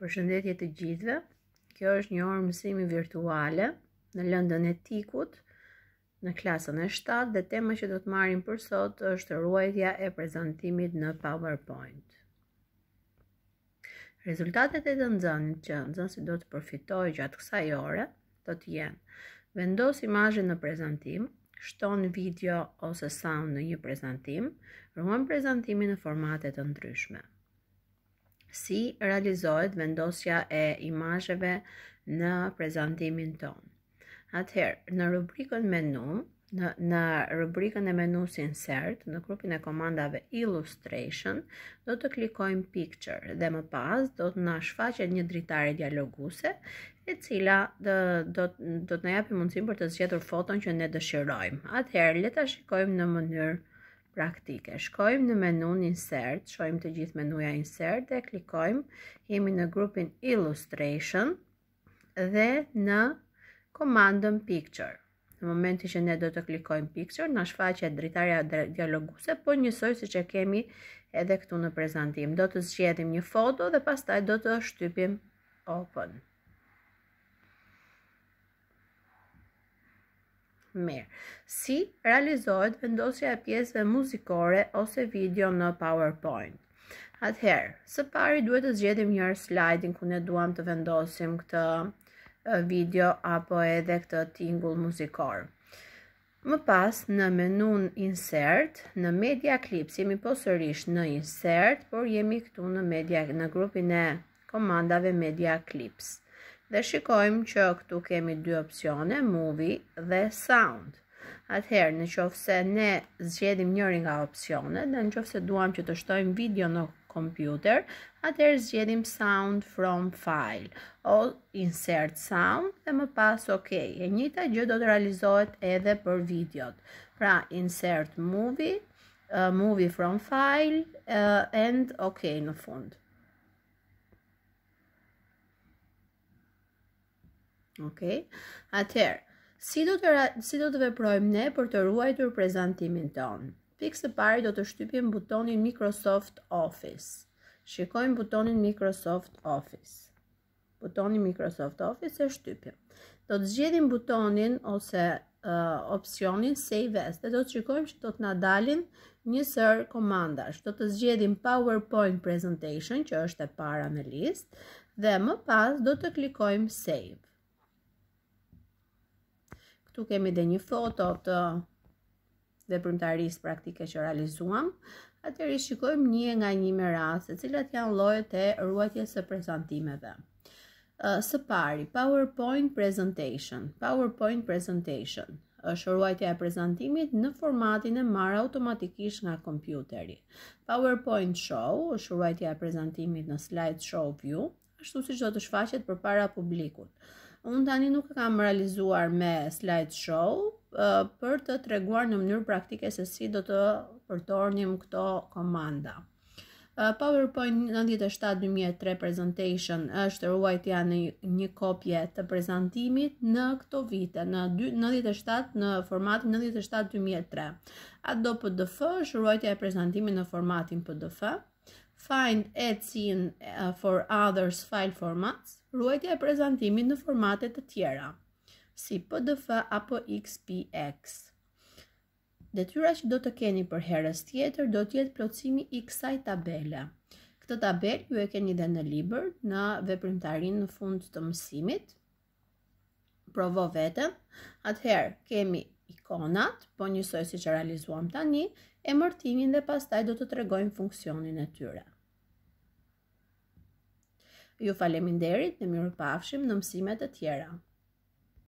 Për shëndetje të gjithve, kjo është një orë mësimi virtuale në lëndën e tikut, në klasën e 7 dhe tema që do të marim për sot është ruajtja e prezentimit në PowerPoint. Rezultatet e të nëzën që nëzën si do të përfitoj gjatë kësa i ore, do të jenë vendosë imajën në prezentim, shton video ose sound në një prezentim, rëmën prezentimi në formatet të ndryshme si realizohet vendosja e imazheve në prezantimin ton. Atëherë, në rubrikën menu, në, në rubrikën e menus insert, në grupin e komandave illustration, do të klikojmë picture dhe më pas do të na shfaqet një dritare dialoguse, e cila dhe, do do të na japë mundësinë për të zgjedhur foton që ne dëshirojmë. Atëherë, le ta shikojmë në mënyrë praktike. Shkojmë në menun insert, shkojmë të gjithë menuja insert dhe klikojmë, jemi në grupin illustration dhe në komandën picture. Në momenti që ne do të klikojmë picture, në shfaqe dritarja dialoguse, po njësoj si që kemi edhe këtu në prezentim. Do të zgjedhim një foto dhe pastaj do të shtypim open. mirë. Si realizohet vendosja e pjesëve muzikore ose video në PowerPoint? Atëherë, së pari duhet të zgjedhim një slajdin ku ne duam të vendosim këtë video apo edhe këtë tingull muzikor. Më pas në menun insert, në media clips jemi posërish në insert, por jemi këtu në media në grupin e komandave media clips. Dhe shikojmë që këtu kemi dy opcione, movie dhe sound. Atëherë, në qofë se ne zgjedim njëri nga opcione, dhe në qofë se duham që të shtojmë video në kompjuter, atëherë zgjedim sound from file, o insert sound, dhe më pas ok. E njëta gjë do të realizohet edhe për videot. Pra, insert movie, uh, movie from file, uh, and ok në fundë. Ok, atëherë, si, si do të veprojmë ne për të ruajtur prezantimin tonë? Pikë së pari do të shtypim butonin Microsoft Office. Shikojmë butonin Microsoft Office. Butonin Microsoft Office e shtypim. Do të zgjedhim butonin ose uh, opcionin Save As dhe do të shikojmë që do të na dalin një sër komandash. Do të zgjedhim PowerPoint Presentation që është e para në listë dhe më pas do të klikojmë Save. Tu kemi dhe një foto të dhe primtarisë praktike që realizuam. Atër i shikojmë një nga një me rrasë, e cilat janë lojët e ruatjes së prezentimeve. Së pari, PowerPoint Presentation. PowerPoint Presentation është ruajtja e prezentimit në formatin e marë automatikisht nga kompjuteri. PowerPoint Show është ruajtja e prezentimit në Slide Show View, është të si që të shfaqet për para publikut unë tani nuk e kam realizuar me slideshow për të treguar në mënyrë praktike se si do të përtornim këto komanda. PowerPoint 97-2003 Presentation është ruajtja në një kopje të prezentimit në këto vite, në, 97, në format Adobe PDF është ruajtja e prezentimit në formatin PDF find Etsy in, uh, for others file formats, ruajtja e prezantimit në formatet të tjera, si PDF apo XPX. Detyra që do të keni për herës tjetër do të jetë plotësimi i kësaj tabele. Këtë tabelë ju e keni dhe në liber, në veprimtarin në fund të mësimit. Provo vetëm. Atëherë, kemi ikonat, po njësoj si që realizuam tani, mërtimin dhe pastaj do të tregojmë funksionin e tyre. Ju faleminderit dhe mirupafshim në mësimet e tjera.